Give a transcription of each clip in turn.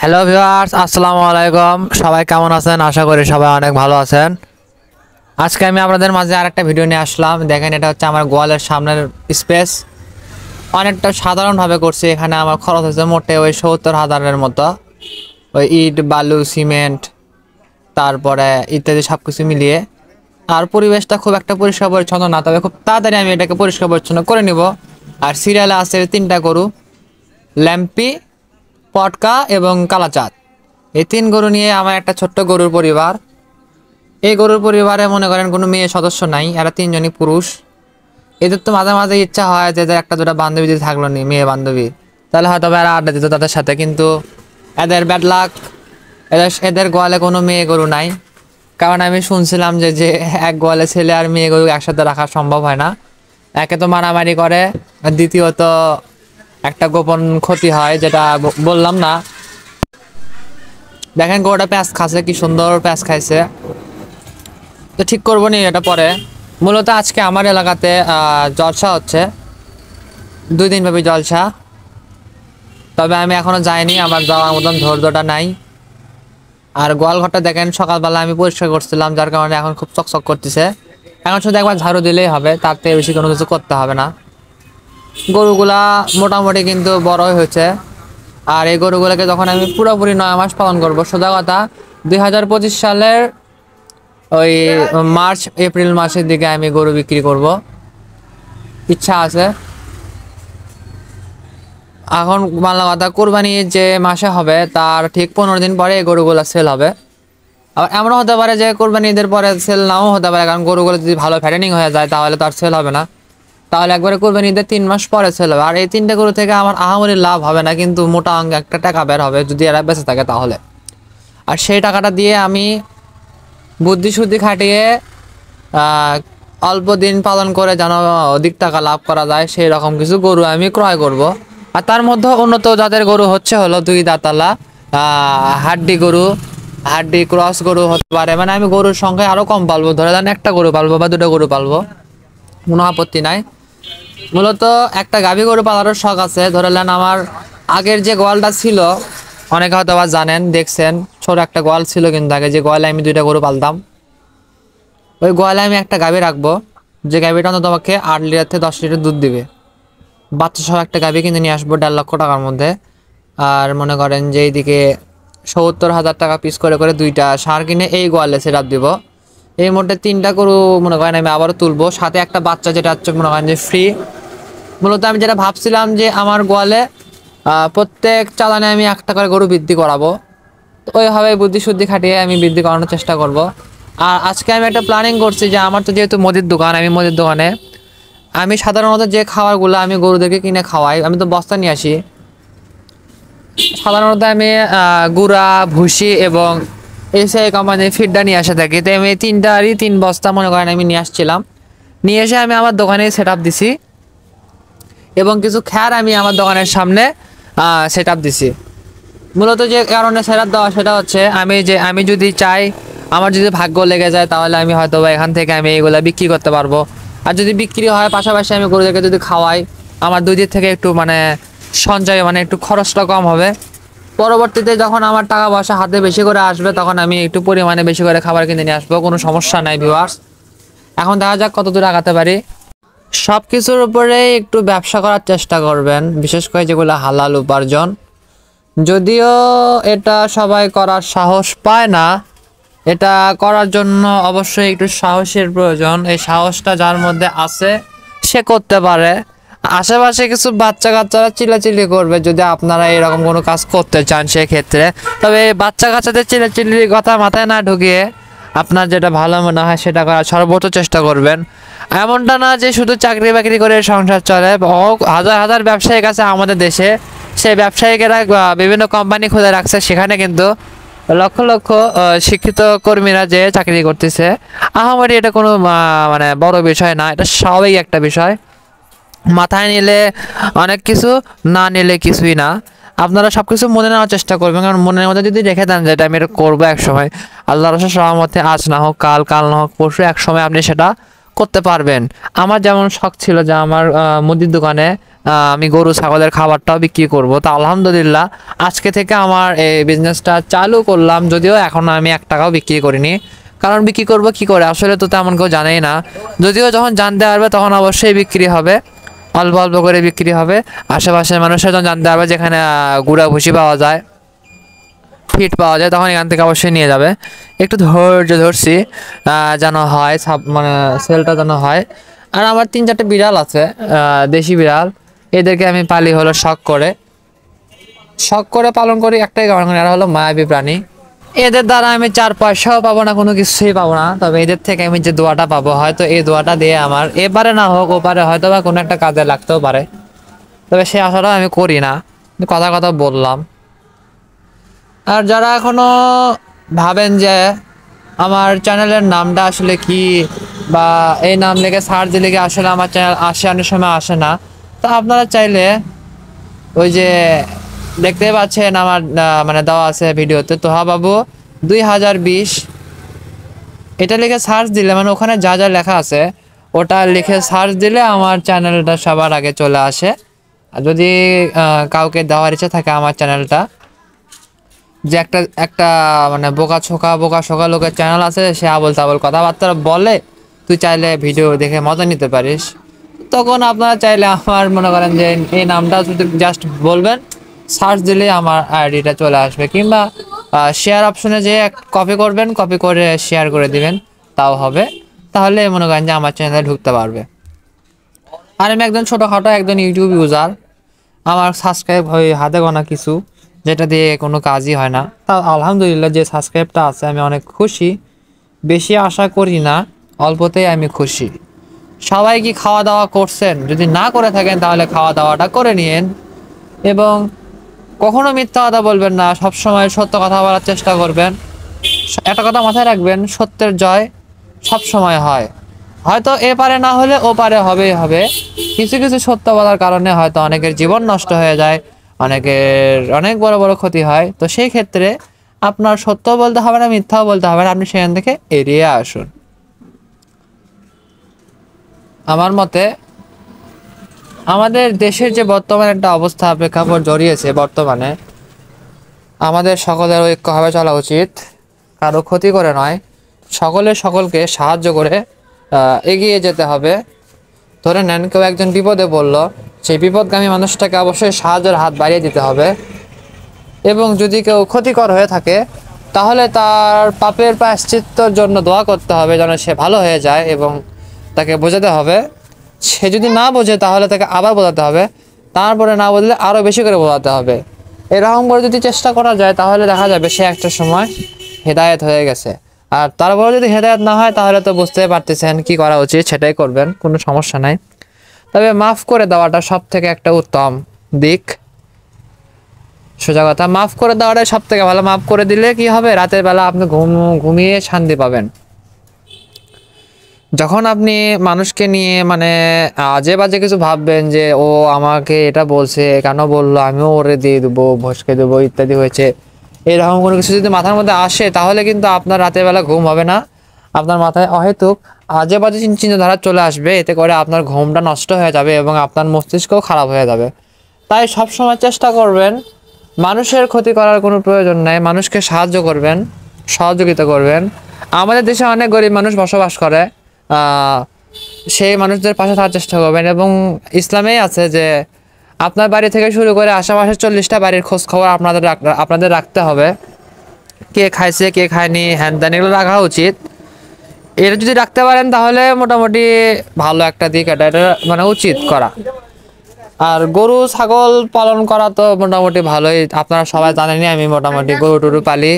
Hello viewers আসসালামু আলাইকুম সবাই কেমন আছেন আশা করি সবাই অনেক ভালো আছেন আজকে আমি আপনাদের মাঝে আরেকটা ভিডিও নিয়ে আসলাম দেখেন এটা হচ্ছে আমার গোয়ালের সামনের স্পেস অনেকটা সাধারণভাবে করছি এখানে আমার খরচ হয়েছে মোটে ওই সত্তর হাজারের মতো ওই ইট বালু সিমেন্ট তারপরে ইত্যাদি সব কিছু মিলিয়ে আর পরিবেশটা খুব একটা পরিষ্কার পরিচ্ছন্ন না তবে খুব তাড়াতাড়ি আমি এটাকে পরিষ্কার পরিচ্ছন্ন করে নিব আর সিরিয়ালে আছে তিনটা গরু ল্যাম্পি পটকা এবং কালাচাঁদ এই তিন গরু নিয়ে আমার একটা ছোট্ট গরুর পরিবার এই গরুর পরিবারে মনে করেন কোনো মেয়ে সদস্য নাই এরা তিনজনই পুরুষ এদের তো মাঝে মাঝে ইচ্ছা হয় যে একটা দুটা বান্ধবী যদি থাকলো নি মেয়ে বান্ধবী তাহলে হয়তো এরা আড্ডা দিত তাদের সাথে কিন্তু এদের ব্যাড লাক এদের এদের গোয়ালে কোনো মেয়ে গরু নাই কারণ আমি শুনছিলাম যে যে এক গোয়ালে ছেলে আর মেয়ে গরু একসাথে রাখা সম্ভব হয় না একে তো মারামারি করে দ্বিতীয়ত একটা গোপন ক্ষতি হয় যেটা বললাম না দেখেন গরুটা প্যাঁচ খাচ্ছে কি সুন্দর প্যাঁচ খাইছে তো ঠিক করবো নি এটা পরে মূলত আজকে আমার এলাকাতে জলসা হচ্ছে দুই দিনব্যাপী জলসা তবে আমি এখনও যাইনি আমার যাওয়ার মতন ধৈর্যটা নাই আর গোয়ালঘরটা দেখেন সকালবেলা আমি পরিষ্কার করছিলাম যার কারণে এখন খুব চকচক করতেছে এখন শুধু একবার ঝাড়ু দিলেই হবে তার থেকে বেশি কোনো কিছু করতে হবে না গরুগুলা মোটামুটি কিন্তু বড়ই হয়েছে আর এই গরুগুলোকে যখন আমি পুরোপুরি নয় মাস পালন করবো সোজা কথা দুই সালের ওই মার্চ এপ্রিল মাসের দিকে আমি গরু বিক্রি করব ইচ্ছা আছে এখন বাংলা কথা কোরবানি যে মাসে হবে তার ঠিক পনেরো দিন পরে এই গরুগুলো সেল হবে আবার এমনও হতে পারে যে কোরবানি ঈদের পরে সেল নাও হতে পারে কারণ গরুগুলো যদি ভালো ফ্যাটেনিং হয়ে যায় তাহলে তার সেল হবে না তাহলে একবারে করবেন ঈদের তিন মাস পরে ছেলে আর এই তিনটা গরু থেকে আমার আহামরি লাভ হবে না কিন্তু মোটা অঙ্গে একটা টাকা বের হবে যদি এরা বেঁচে থাকে তাহলে আর সেই টাকাটা দিয়ে আমি বুদ্ধি শুদ্ধি খাটিয়ে অল্প দিন পালন করে যেন অধিক টাকা লাভ করা যায় সেই রকম কিছু গরু আমি ক্রয় করব। আর তার মধ্যে উন্নত জাতের গরু হচ্ছে হলো দুই দাতালা হাড্ডি গরু হাড্ডি ক্রস গরু হতে পারে মানে আমি গরুর সংখ্যায় আরও কম পালবো ধরে দেন একটা গরু পালবো বা দুটো গরু পালবো কোনো আপত্তি নাই মূলত একটা গাভী গরু পালারও শখ আছে ধরেলেন আমার আগের যে গোয়ালটা ছিল অনেকে হয়তো আবার জানেন দেখছেন ছোট একটা গোয়াল ছিল কিন্তু আগে যে গোয়ালে আমি দুইটা গরু পালতাম ওই গোয়ালে আমি একটা গাভী রাখবো যে গাভীটা অন্তত তোমাকে আট লিটার থেকে দশ লিটার দুধ দিবে বাচ্চা সহ একটা গাভী কিনে নিয়ে আসবো দেড় লক্ষ টাকার মধ্যে আর মনে করেন যে এইদিকে সত্তর হাজার টাকা পিস করে করে দুইটা সার কিনে এই গোয়ালে সেটা দিব এই মধ্যে তিনটা গরু মনে করেন আমি আবারও তুলবো সাথে একটা বাচ্চা যেটা হচ্ছে মনে করেন যে ফ্রি মূলত আমি যেটা ভাবছিলাম যে আমার গোয়ালে প্রত্যেক চালানে আমি একটা করে গরু বৃদ্ধি করাবো তো ওইভাবে বুদ্ধি শুদ্ধি খাটিয়ে আমি বৃদ্ধি করানোর চেষ্টা করব। আর আজকে আমি একটা প্ল্যানিং করছি যে আমার তো যেহেতু মুদির দোকান আমি মুদির দোকানে আমি সাধারণত যে খাবারগুলো আমি গরুদেরকে কিনে খাওয়াই আমি তো বস্তা নিয়ে আসি সাধারণত আমি গুড়া ভুসি এবং এসআই কোম্পানির ফিডটা নিয়ে আসে থাকি তো আমি তিনটা আরই তিন বস্তা মনে করেন আমি নিয়ে আসছিলাম নিয়ে এসে আমি আমার দোকানে সেট দিছি এবং কিছু খ্যার আমি আমার দোকানের সামনে সেট দিছি মূলত যে কারণে সেট আপ দেওয়া সেটা হচ্ছে আমি যে আমি যদি চাই আমার যদি ভাগ্য লেগে যায় তাহলে আমি হয়তো এখান থেকে আমি এগুলো বিক্রি করতে পারবো আর যদি বিক্রি হয় পাশাপাশি আমি গরুদেরকে যদি খাওয়াই আমার দুই দিক থেকে একটু মানে সঞ্চয় মানে একটু খরচটা কম হবে পরবর্তীতে যখন আমার টাকা পয়সা হাতে বেশি করে আসবে তখন আমি একটু পরিমাণে বেশি করে খাবার কিনে নিয়ে আসবো কোনো সমস্যা নাই ভিউয়ার্স এখন দেখা যাক কত দূর আগাতে পারি সব কিছুর উপরে একটু ব্যবসা করার চেষ্টা করবেন বিশেষ করে যেগুলো হালাল উপার্জন যদিও এটা সবাই করার সাহস পায় না এটা করার জন্য অবশ্যই একটু সাহসের প্রয়োজন এই সাহসটা যার মধ্যে আছে সে করতে পারে আশেপাশে কিছু বাচ্চা কাচ্চারা চিলাচিলি করবে যদি আপনারা এরকম কোনো কাজ করতে চান সেক্ষেত্রে তবে বাচ্চা কাচ্চাদের চিলাচিলির কথা মাথায় না ঢুকিয়ে আপনার যেটা ভালো মনে হয় সেটা করার সর্বোচ্চ চেষ্টা করবেন এমনটা না যে শুধু চাকরি বাকরি করে সংসার চলে হাজার হাজার ব্যবসায়ী কাছে আমাদের দেশে সেই ব্যবসায়িকেরা বিভিন্ন কোম্পানি খুলে রাখছে সেখানে কিন্তু লক্ষ লক্ষ শিক্ষিত কর্মীরা যে চাকরি করতেছে আহামারি এটা কোনো মানে বড় বিষয় না এটা স্বাভাবিক একটা বিষয় মাথায় নিলে অনেক কিছু না নিলে কিছুই না আপনারা সব কিছু মনে নেওয়ার চেষ্টা করবেন কারণ মনের মধ্যে যদি রেখে দেন যেটা আমি এটা করবো একসময় আল্লাহ রসের সহমতে আজ না হোক কাল কাল না হোক পরশু একসময় আপনি সেটা করতে পারবেন আমার যেমন শখ ছিল যে আমার মুদির দোকানে আমি গরু ছাগলের খাবারটাও বিক্রি করব তা আলহামদুলিল্লাহ আজকে থেকে আমার এই বিজনেসটা চালু করলাম যদিও এখন আমি এক টাকাও বিক্রি করিনি কারণ বিক্রি করব কি করে আসলে তো তেমন কেউ জানেই না যদিও যখন জানতে পারবে তখন অবশ্যই বিক্রি হবে অল্প অল্প করে বিক্রি হবে আশেপাশের মানুষের যখন জানতে পারবে যেখানে গুঁড়া ভুষি পাওয়া যায় ফিট পাওয়া যায় তখন এখান থেকে অবশ্যই নিয়ে যাবে একটু ধৈর্য ধরছি যেন হয় সাব মানে সেলটা যেন হয় আর আমার তিন চারটে বিড়াল আছে দেশি বিড়াল এদেরকে আমি পালি হলো শখ করে শখ করে পালন করি একটাই কারণ আর হলো মায়াবী প্রাণী এদের দ্বারা আমি চার পয়সাও পাবো না কোনো কিছুই পাবো না তবে এদের থেকে আমি যে দোয়াটা পাবো হয়তো এই দোয়াটা দিয়ে আমার এবারে না হোক ওপারে হয়তো বা কোনো একটা কাজে লাগতেও পারে তবে সে আশাটাও আমি করি না কথা কথা বললাম আর যারা এখনও ভাবেন যে আমার চ্যানেলের নামটা আসলে কি বা এই নাম লেগে সার্চ লেগে আসলে আমার চ্যানেল আসে অনেক সময় আসে না তা আপনারা চাইলে ওই যে দেখতে পাচ্ছেন আমার মানে দেওয়া আছে ভিডিওতে তো হা হ্যাঁ বাবু দুই হাজার বিশ এটা লিখে সার্চ দিলে মানে ওখানে যা যা লেখা আছে ওটা লিখে সার্চ দিলে আমার চ্যানেলটা সবার আগে চলে আসে আর যদি কাউকে দেওয়ার ইচ্ছে থাকে আমার চ্যানেলটা যে একটা একটা মানে বোকা ছোকা বোকা ছোকা লোকের চ্যানেল আছে সে আবল তাবল কথাবার্তা বলে তুই চাইলে ভিডিও দেখে মজা নিতে পারিস তখন আপনারা চাইলে আমার মনে করেন যে এই নামটা যদি জাস্ট বলবেন সার্চ দিলে আমার আইডিটা চলে আসবে কিংবা শেয়ার অপশনে যেয়ে কপি করবেন কপি করে শেয়ার করে দিবেন তাও হবে তাহলে মনে করেন যে আমার চ্যানেলে ঢুকতে পারবে আর আমি একজন ছোটোখাটো একজন ইউটিউব ইউজার আমার সাবস্ক্রাইব হয়ে হাতে গোনা কিছু যেটা দিয়ে কোনো কাজই হয় না তা আলহামদুলিল্লাহ যে সাবস্ক্রাইবটা আছে আমি অনেক খুশি বেশি আশা করি না অল্পতেই আমি খুশি সবাই কি খাওয়া দাওয়া করছেন যদি না করে থাকেন তাহলে খাওয়া দাওয়াটা করে নিন এবং কখনো মিথ্যা কথা বলবেন না সব সময় সত্য কথা বলার চেষ্টা করবেন একটা কথা মাথায় রাখবেন সত্যের জয় সব সময় হয় হয়তো এ পারে না হলে ও পারে হবেই হবে কিছু কিছু সত্য বলার কারণে হয়তো অনেকের জীবন নষ্ট হয়ে যায় অনেকের অনেক বড় বড় ক্ষতি হয় তো সেই ক্ষেত্রে আপনার সত্য বলতে হবে না মিথ্যাও বলতে হবে না আপনি সেখান থেকে এড়িয়ে আসুন আমার মতে আমাদের দেশের যে বর্তমানে একটা অবস্থা প্রেক্ষাপট জড়িয়েছে বর্তমানে আমাদের সকলের ঐক্যভাবে চলা উচিত কারো ক্ষতি করে নয় সকলে সকলকে সাহায্য করে এগিয়ে যেতে হবে ধরে নেন কেউ একজন বিপদে বলল সেই বিপদগামী মানুষটাকে অবশ্যই সাহায্যের হাত বাড়িয়ে দিতে হবে এবং যদি কেউ ক্ষতিকর হয়ে থাকে তাহলে তার পাপের প্রায়শ্চিত্তর জন্য দোয়া করতে হবে যেন সে ভালো হয়ে যায় এবং তাকে বোঝাতে হবে সে যদি না বোঝে তাহলে তাকে আবার বোঝাতে হবে তারপরে না বোঝলে আরও বেশি করে বোঝাতে হবে এরকম করে যদি চেষ্টা করা যায় তাহলে দেখা যাবে সে একটা সময় হেদায়ত হয়ে গেছে আর তারপরে যদি হেদায়ত না হয় তাহলে তো বুঝতে পারতেছেন কি করা উচিত সেটাই করবেন কোনো সমস্যা নাই তবে মাফ করে দেওয়াটা সব থেকে একটা উত্তম দিক সোজা কথা মাফ করে দেওয়াটাই সব থেকে ভালো মাফ করে দিলে কি হবে রাতের বেলা আপনি ঘুম ঘুমিয়ে শান্তি পাবেন যখন আপনি মানুষকে নিয়ে মানে আজে বাজে কিছু ভাববেন যে ও আমাকে এটা বলছে কেন বললো আমিও ওরে দিয়ে দেবো ভসকে দেবো ইত্যাদি হয়েছে এরকম কোনো কিছু যদি মাথার মধ্যে আসে তাহলে কিন্তু আপনার রাতের বেলা ঘুম হবে না আপনার মাথায় অহেতুক আজে বাজে চিন্তাধারা চলে আসবে এতে করে আপনার ঘুমটা নষ্ট হয়ে যাবে এবং আপনার মস্তিষ্কও খারাপ হয়ে যাবে তাই সবসময় চেষ্টা করবেন মানুষের ক্ষতি করার কোনো প্রয়োজন নেই মানুষকে সাহায্য করবেন সহযোগিতা করবেন আমাদের দেশে অনেক গরিব মানুষ বসবাস করে সেই মানুষদের পাশে থাকার চেষ্টা করবেন এবং ইসলামেই আছে যে আপনার বাড়ি থেকে শুরু করে আশেপাশে চল্লিশটা বাড়ির খোঁজ খবর আপনাদের আপনাদের রাখতে হবে কে খাইছে কে খায়নি হ্যান ত্যান এগুলো রাখা উচিত এটা যদি রাখতে পারেন তাহলে মোটামুটি ভালো একটা দিক এটা এটা মানে উচিত করা আর গরু ছাগল পালন করা তো মোটামুটি ভালোই আপনারা সবাই জানেনি আমি মোটামুটি গরু টরু পালি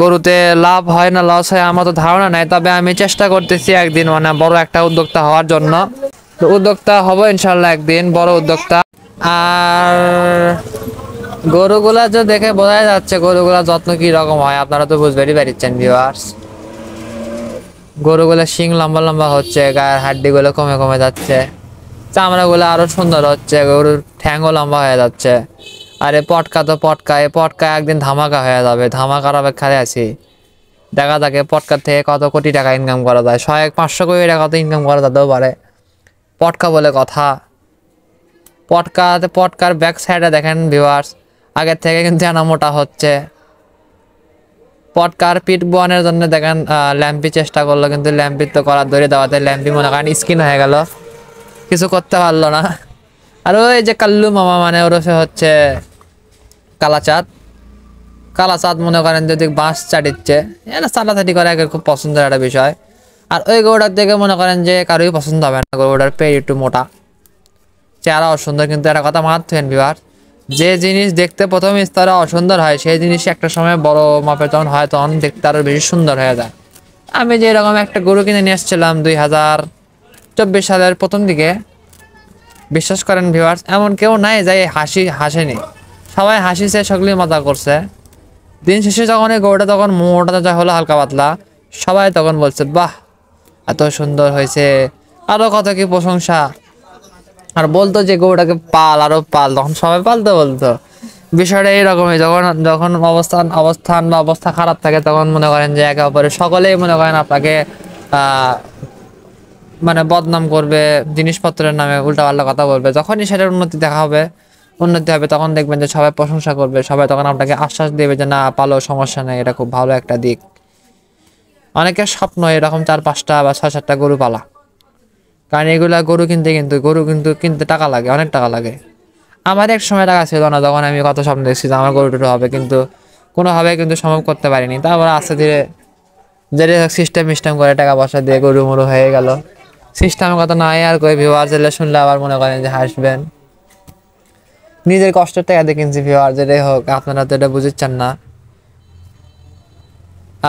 গরুতে লাভ হয় না লস হয় আমার তো ধারণা নাই তবে আমি চেষ্টা করতেছি একদিন মানে বড় একটা উদ্যোক্তা হওয়ার জন্য উদ্যোক্তা হব ইনশাল্লাহ একদিন বড় উদ্যোক্তা আর গরুগুলা যে দেখে বোঝাই যাচ্ছে গরুগুলা যত্ন কি রকম হয় আপনারা তো বুঝবেনই পারিচ্ছেন ভিউয়ার্স গরুগুলা শিং লম্বা লম্বা হচ্ছে গায়ের হাড্ডিগুলো কমে কমে যাচ্ছে চামড়াগুলো আরো সুন্দর হচ্ছে গরুর ঠ্যাংও লম্বা হয়ে যাচ্ছে আরে পটকা তো পটকা এ পটকা একদিন ধামাকা হয়ে যাবে ধামাকার অপেক্ষায় আছি দেখা যাকে পটকা থেকে কত কোটি টাকা ইনকাম করা যায় এক পাঁচশো কোটি টাকা তো ইনকাম করা যেতেও পারে পটকা বলে কথা পটকাতে পটকার ব্যাক সাইডে দেখেন ভিউয়ার্স আগের থেকে কিন্তু এনা মোটা হচ্ছে পটকার পিট বনের জন্য দেখেন ল্যাম্পি চেষ্টা করলো কিন্তু ল্যাম্পি তো করার ধরে দেওয়াতে ল্যাম্পি মনে করেন স্কিন হয়ে গেল কিছু করতে পারলো না আর ওই যে কাল্লু মামা মানে ওরফে হচ্ছে কালাচাঁদ কালাচাঁদ মনে করেন যদি বাঁশ চাটিচ্ছে এটা চাটাচাটি করা একের খুব পছন্দের একটা বিষয় আর ওই গরুটার দেখে মনে করেন যে কারোই পছন্দ হবে না গরুটার পেট একটু মোটা চেহারা অসুন্দর কিন্তু একটা কথা থাকেন বিবার যে জিনিস দেখতে প্রথম স্তরে অসুন্দর হয় সেই জিনিস একটা সময় বড় মাপে যখন হয় তখন দেখতে আরও বেশি সুন্দর হয়ে যায় আমি যে এরকম একটা গরু কিনে নিয়ে এসেছিলাম দুই হাজার চব্বিশ সালের প্রথম দিকে বিশ্বাস করেন ভিউয়ার্স এমন কেউ নাই যাই হাসি হাসেনি সবাই হাসিছে সকলেই মজা করছে দিন শেষে যখন এই গরুটা তখন মোটা যা হলো হালকা পাতলা সবাই তখন বলছে বাহ এত সুন্দর হয়েছে আরও কত কি প্রশংসা আর বলতো যে গৌটাকে পাল আরও পাল তখন সবাই পালতো বলতো বিষয়টা এইরকমই যখন যখন অবস্থান অবস্থান বা অবস্থা খারাপ থাকে তখন মনে করেন যে একে অপরে সকলেই মনে করেন আপনাকে মানে বদনাম করবে জিনিসপত্রের নামে পাল্টা কথা বলবে যখনই সেটার উন্নতি দেখা হবে উন্নতি হবে তখন দেখবেন যে সবাই প্রশংসা করবে সবাই তখন আপনাকে আশ্বাস দেবে যে না পালো সমস্যা নেই এটা খুব ভালো একটা দিক অনেকের স্বপ্ন এরকম চার পাঁচটা বা ছয় সাতটা গরু পালা কারণ এগুলা গরু কিনতে কিন্তু গরু কিন্তু কিনতে টাকা লাগে অনেক টাকা লাগে আমার এক সময় টাকা ছিল না তখন আমি কত স্বপ্ন দেখছি যে আমার গরু টুটো হবে কিন্তু কোনোভাবে কিন্তু সম্ভব করতে পারিনি তারপর আস্তে ধীরে যেটা সিস্টেম মিস্টেম করে টাকা পয়সা দিয়ে গরু মরু হয়ে গেল সিস্টেমের কথা নাই আর কই ভিউয়ার জেলে শুনলে আবার মনে করেন যে হাসবেন নিজের কষ্টের টাকা দিয়ে কিনছি ভিওয়ার যেটাই হোক আপনারা তো এটা বুঝিচ্ছেন না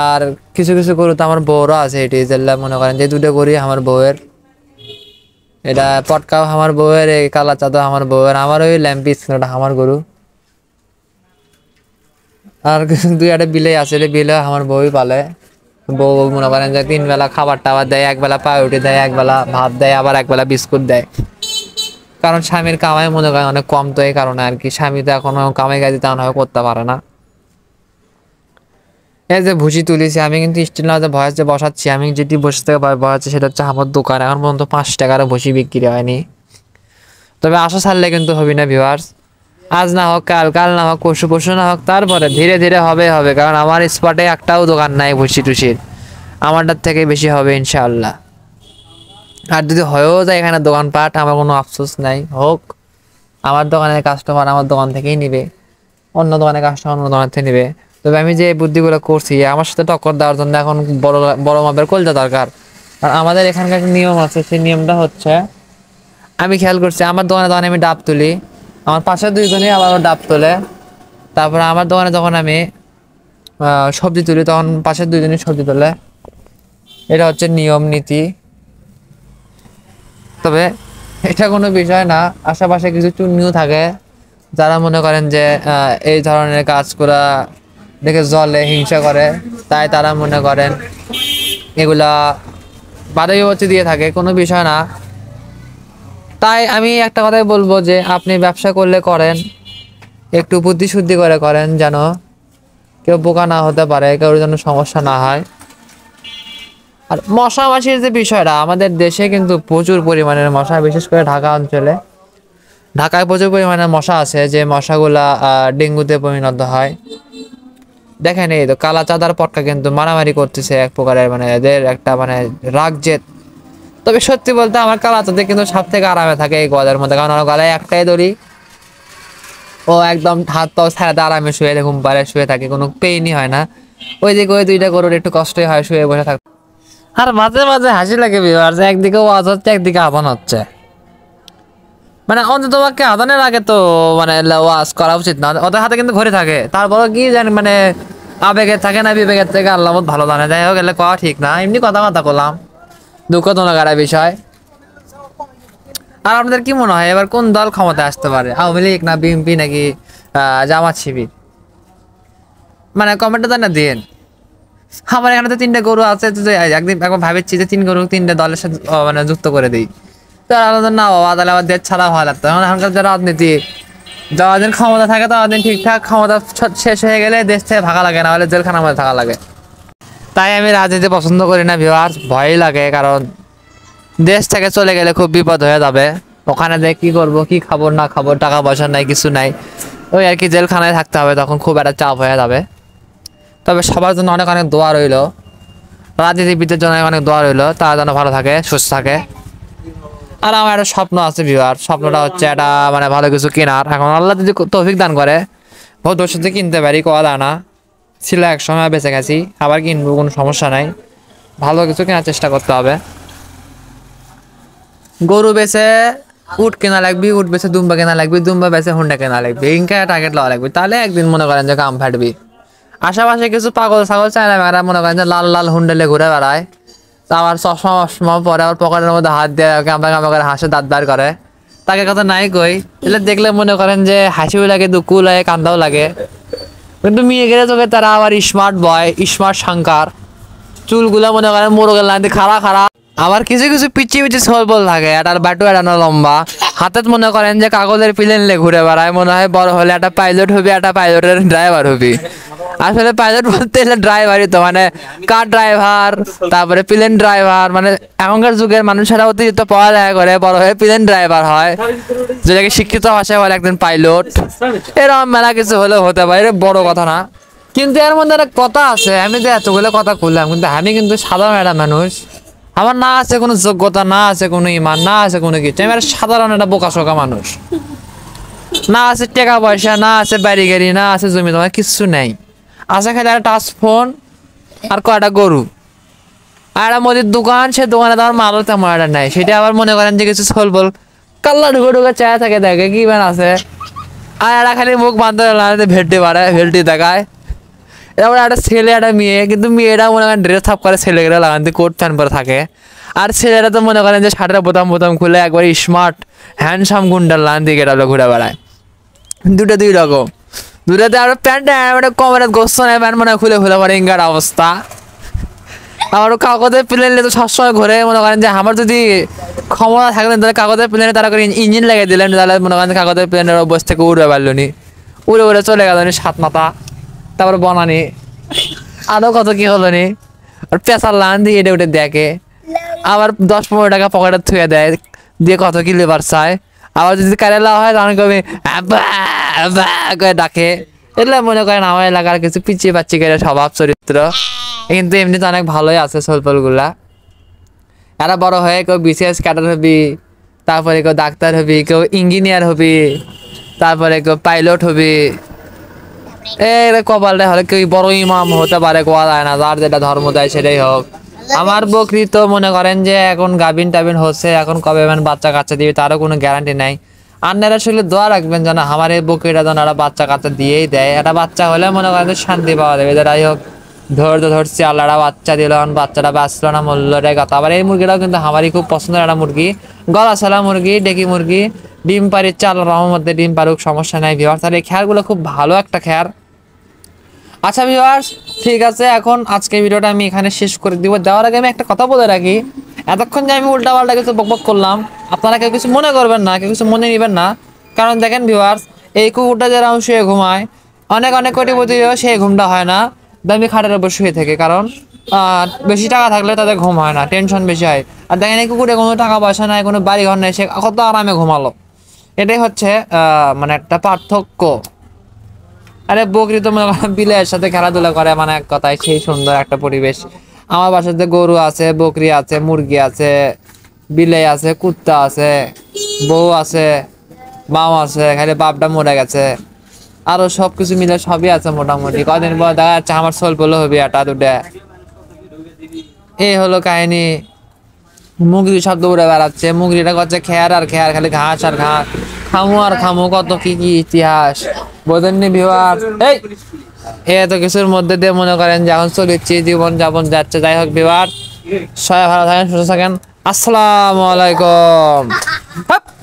আর কিছু কিছু গরু তো আমার বউরও আছে এটি যেগুলা মনে করেন যে দুটো গরু আমার বউয়ের এটা পটকাও আমার বউয়ের এই কালা চাঁদও আমার বউয়ের আমার ওই ল্যাম্পি ওটা আমার গরু আর দুই একটা বিলে আছে বিলে আমার বউই পালে বউ মনে করেন যে তিন বেলা খাবার টাবার দেয় একবেলা উঠে দেয় একবেলা ভাত দেয় আবার একবেলা বিস্কুট দেয় কারণ স্বামীর কামাই মনে করেন অনেক কম তো এই কারণে আর কি স্বামী তো এখনো কামাই কাজে তেমন হয় করতে পারে না এই যে ভুজি তুলেছি আমি কিন্তু স্টিল না ভয়েস যে বসাচ্ছি আমি যেটি বসে থেকে বসাচ্ছি সেটা হচ্ছে আমার দোকান এখন পর্যন্ত পাঁচ টাকারও ভুসি বিক্রি হয়নি তবে আশা ছাড়লে কিন্তু হবি না ভিউয়ার্স আজ না হোক কাল কাল না হোক পশু পশু না হোক তারপরে ধীরে ধীরে হবে হবে কারণ আমার স্পটে একটাও দোকান নাই ভুসি টুসির আমারটার থেকে বেশি হবে ইনশাআল্লাহ আর যদি হয়েও যায় এখানে দোকানপাট আমার কোনো আফসোস নাই হোক আমার দোকানের কাস্টমার আমার দোকান থেকেই নিবে অন্য দোকানের কাস্টমার অন্য দোকান থেকে নিবে তবে আমি যে বুদ্ধিগুলো করছি আমার সাথে টক্কর দেওয়ার জন্য এখন বড় বড় মাপের কলজা দরকার আর আমাদের এখানকার একটা নিয়ম আছে সেই নিয়মটা হচ্ছে আমি খেয়াল করছি আমার দোকানে দোকানে আমি ডাব তুলি আমার পাশের দুইজনে আবারও ডাব তোলে তারপর আমার দোকানে যখন আমি সবজি তুলি তখন পাশের দুইজনে সবজি তোলে এটা হচ্ছে নিয়ম নীতি তবে এটা কোনো বিষয় না আশেপাশে কিছু চুন্নিও থাকে যারা মনে করেন যে এই ধরনের কাজ করা দেখে জলে হিংসা করে তাই তারা মনে করেন এগুলা বাদে বিপত্তি দিয়ে থাকে কোনো বিষয় না তাই আমি একটা কথাই বলবো যে আপনি ব্যবসা করলে করেন একটু বুদ্ধিশুদ্ধি করে করেন যেন কেউ বোকা না হতে পারে কারোর যেন সমস্যা না হয় আর মশা মাসির যে বিষয়টা আমাদের দেশে কিন্তু প্রচুর পরিমাণের মশা বিশেষ করে ঢাকা অঞ্চলে ঢাকায় প্রচুর পরিমাণে মশা আছে যে মশাগুলা ডেঙ্গুতে পরিণত হয় দেখেন এই তো কালা চাঁদার পটকা কিন্তু মারামারি করতেছে এক প্রকারের মানে এদের একটা মানে রাগ জেদ তবে সত্যি বলতে আমার কালা চাঁদে কিন্তু সব থেকে আরামে থাকে এই গদের মধ্যে কারণ আমার গলায় একটাই দড়ি ও একদম হাত পাও সারাতে আরামে শুয়ে ঘুম পারে শুয়ে থাকে কোনো পেইনই হয় না ওই দিকে ওই দুইটা গরুর একটু কষ্টই হয় শুয়ে বসে থাকে আর মাঝে মাঝে হাসি লাগে যে একদিকে ওয়াজ হচ্ছে একদিকে আদান হচ্ছে মানে অন্তত পক্ষে আদানের আগে তো মানে ওয়াজ করা উচিত না ওদের হাতে কিন্তু ঘরে থাকে তারপরে কি জানি মানে আবেগে থাকে না বিবেগের থেকে আল্লাহ ভালো জানে যাই হোক এলে কওয়া ঠিক না এমনি কথা কথা দুঃখ দুঃখজনকারা বিষয় আর আপনাদের কি মনে হয় এবার কোন দল ক্ষমতায় আসতে পারে আওয়ামী লীগ না বিএনপি নাকি জামাত শিবির মানে কমেন্টটা তা না দিন আমার এখানে তো তিনটা গরু আছে একদিন একবার ভাবিচ্ছি যে তিন গরু তিনটা দলের সাথে মানে যুক্ত করে দিই তারা আমাদের না বাবা তাহলে আমার দেশ ছাড়া ভালো লাগতো এখন এখনকার যারা রাজনীতি যাওয়াদিন ক্ষমতা থাকে তো আমাদের ঠিকঠাক ক্ষমতা শেষ হয়ে গেলে দেশ থেকে ভাগা লাগে না হলে জেলখানার মধ্যে থাকা লাগে তাই আমি রাজনীতি পছন্দ করি না বিবাহ ভয় লাগে কারণ দেশ থেকে চলে গেলে খুব বিপদ হয়ে যাবে ওখানে যে কী করবো কী খাবো না খাবো টাকা পয়সা নাই কিছু নাই ওই আর কি জেলখানায় থাকতে হবে তখন খুব একটা চাপ হয়ে যাবে তবে সবার জন্য অনেক অনেক দোয়া রইল রাজনীতিবিদদের জন্য অনেক দোয়া রইল তারা যেন ভালো থাকে সুস্থ থাকে আর আমার একটা স্বপ্ন আছে বিবার স্বপ্নটা হচ্ছে এটা মানে ভালো কিছু কেনার এখন আল্লাহ যদি তৌফিক দান করে ভবিষ্যতে কিনতে পারি কল না ছিল এক সময় বেঁচে গেছি আবার কিনবো কোনো সমস্যা নাই ভালো কিছু কেনার চেষ্টা করতে হবে গরু বেছে উট কেনা লাগবি উট বেছে দুম্বা কেনা লাগবি দুম্বা বেছে হুন্ডা কেনা লাগবি ইনকা টার্গেট লওয়া লাগবে তাহলে একদিন মনে করেন যে কাম ফাটবি আশেপাশে কিছু পাগল ছাগল চায় না ম্যাডাম মনে করেন যে লাল লাল হুন্ডেলে ঘুরে বেড়ায় তা আমার চশমা মশমা পরে আমার পকেটের মধ্যে হাত দিয়ে কামড়া কামড়া করে হাসে দাঁত দাঁড় করে তাকে কথা নাই কই এলে দেখলে মনে করেন যে হাসিও লাগে দুঃখও লাগে কান্দাও লাগে কিন্তু মেয়ে গেলে তোকে তারা আবার স্মার্ট বয় স্মার্ট সাংকার চুলগুলো মনে করেন মোরগের লাইন খাড়া খারা আবার কিছু কিছু পিচি সল বল থাকে এটার বাটু এটানো লম্বা হাতে মনে করেন যে কাগজের প্লেন লে ঘুরে বেড়ায় মনে হয় বড় হলে একটা পাইলট হবি একটা পাইলটের ড্রাইভার হবি আসলে পাইলট বলতে এলে ড্রাইভারই তো মানে কার ড্রাইভার তারপরে প্লেন ড্রাইভার মানে এখনকার যুগের মানুষেরা অতিরিক্ত পড়ালেখা করে বড় হয়ে প্লেন ড্রাইভার হয় যেটাকে শিক্ষিত ভাষায় বলে একদিন পাইলট এরকম মেলা কিছু হলেও হতে পারে বড় কথা না কিন্তু এর মধ্যে একটা কথা আছে আমি যে এতগুলো কথা করলাম কিন্তু আমি কিন্তু সাধারণ একটা মানুষ আমার না আছে কোনো যোগ্যতা না আছে কোনো ইমান না আছে কোনো কিছু আমি একটা সাধারণ একটা বোকাশোকা মানুষ না আছে টাকা পয়সা না আছে বাড়ি গাড়ি না আছে জমি তোমার কিচ্ছু নেই আশা খাই একটা টাচ ফোন আর কয়টা গরু আর একটা মোদির দোকান সে দোকানে তোমার মালও তেমন একটা নাই সেটা আবার মনে করেন যে কিছু বল কাল্লা ঢুকে ঢুকে চায় থাকে দেখে কি ব্যান আছে আর একটা খালি মুখ বান্ধব ভেটে বাড়ায় ভেলটি দেখায় এরপরে একটা ছেলে একটা মেয়ে কিন্তু মেয়েরা মনে করেন ড্রেস থাপ করে ছেলেগুলো লাগান কোট ফ্যান পরে থাকে আর ছেলেরা তো মনে করেন যে শার্টের বোতাম বোতাম খুলে একবার স্মার্ট হ্যান্ডসাম গুন্ডার লান দিকে ঘুরে বেড়ায় দুটো দুই রকম দূরে আমরা প্যান্ট হ্যাঁ, মানে কমরে গোস্ত প্যান্ট মনে খুলে খুলে পরে ইঙ্গার অবস্থা আমারও কাগজে নিয়ে তো সবসময় ঘরে মনে করেন যে আমার যদি ক্ষমতা থাকলেন তাহলে কাগজের প্লেনে তারা করে ইঞ্জিন লাগিয়ে দিলেন তাহলে মনে করেন কাগজের প্লেনের বস থেকে উড়ে পারল উড়ে উড়ে চলে গেল নি সাত মাথা তারপর বনানি আরও কত কি হলো নি আর পেশার লান দিয়ে এটে উঠে দেখে আবার দশ পনেরো টাকা পকেটে থুয়ে দেয় দিয়ে কত কি লেবার চায় আবার যদি কারেলা হয় তখন কবি করে ডাকে এগুলো মনে করেন আমার এলাকার কিছু পিছিয়ে পাচ্ছি করে স্বভাব চরিত্র কিন্তু এমনিতে অনেক ভালোই আছে সলপলগুলা এরা বড় হয়ে কেউ বিশেষ ক্যাডার হবি তারপরে কেউ ডাক্তার হবি কেউ ইঞ্জিনিয়ার হবি তারপরে কেউ পাইলট হবি এ কপালটা হলে কেউ বড় ইমাম হতে পারে কোয়া যায় না যার যেটা ধর্ম দেয় সেটাই হোক আমার বকরি তো মনে করেন যে এখন গাবিন টাবিন হচ্ছে এখন কবে মানে বাচ্চা কাচ্চা দিবে তারও কোনো গ্যারান্টি নাই আন্নারা আসলে দোয়া রাখবেন যেন আমার এই বকরিটা যেন ওরা বাচ্চা কাচ্চা দিয়েই দেয় এটা বাচ্চা হলে মনে করেন শান্তি পাওয়া যাবে যারাই হোক ধরতে ধরছি আল্লাহরা বাচ্চা দিল বাচ্চাটা বাঁচলো না মূল্যটাই কথা আবার এই মুরগিটাও কিন্তু আমারই খুব পছন্দের একটা মুরগি গলা ছাড়া মুরগি ডেকি মুরগি ডিম পারি চাল মধ্যে ডিম পারুক সমস্যা নাই ভিওয়ার তাহলে এই খেয়ারগুলো খুব ভালো একটা খেয়ার আচ্ছা ভিউয়ার্স ঠিক আছে এখন আজকে ভিডিওটা আমি এখানে শেষ করে দিব দেওয়ার আগে আমি একটা কথা বলে রাখি এতক্ষণ যে আমি উল্টা পাল্টা কিছু বকবক করলাম আপনারা কেউ কিছু মনে করবেন না কেউ কিছু মনে নেবেন না কারণ দেখেন ভিউয়ার্স এই কুকুরটা যারা শুয়ে ঘুমায় অনেক অনেক কোটিপতি সেই ঘুমটা হয় না দামি খাটের উপর শুয়ে থাকে কারণ বেশি টাকা থাকলে তাদের ঘুম হয় না টেনশন বেশি হয় আর দেখেন এই কুকুরে কোনো টাকা পয়সা নাই কোনো বাড়ি ঘর নেই সে কত আরামে ঘুমালো এটাই হচ্ছে মানে একটা পার্থক্য আরে বকরি তো মনে করো বিলের সাথে খেলাধুলা করে মানে এক কথায় সেই সুন্দর একটা পরিবেশ আমার বাসাতে গরু আছে বকরি আছে মুরগি আছে বিলে আছে কুত্তা আছে বউ আছে মাও আছে খালি বাপটা মরে গেছে আরো সবকিছু মিলে সবই আছে মোটামুটি কদিন পর দেখা যাচ্ছে আমার সল বলে হবে এটা দুটা এই হলো কাহিনী মুগরি সব দৌড়ে বেড়াচ্ছে মুগরিটা করছে খেয়ার আর খেয়ার খালি ঘাস আর ঘাস থামো আর থামো কত কি কি ইতিহাস বোঝেননি বিহার এই এত কিছুর মধ্যে দিয়ে মনে করেন যে এখন চলেছি জীবন যাপন যাচ্ছে যাই হোক বিভাগ সবাই ভালো থাকেন সুস্থ থাকেন আসসালামু আলাইকুম হ্যাঁ।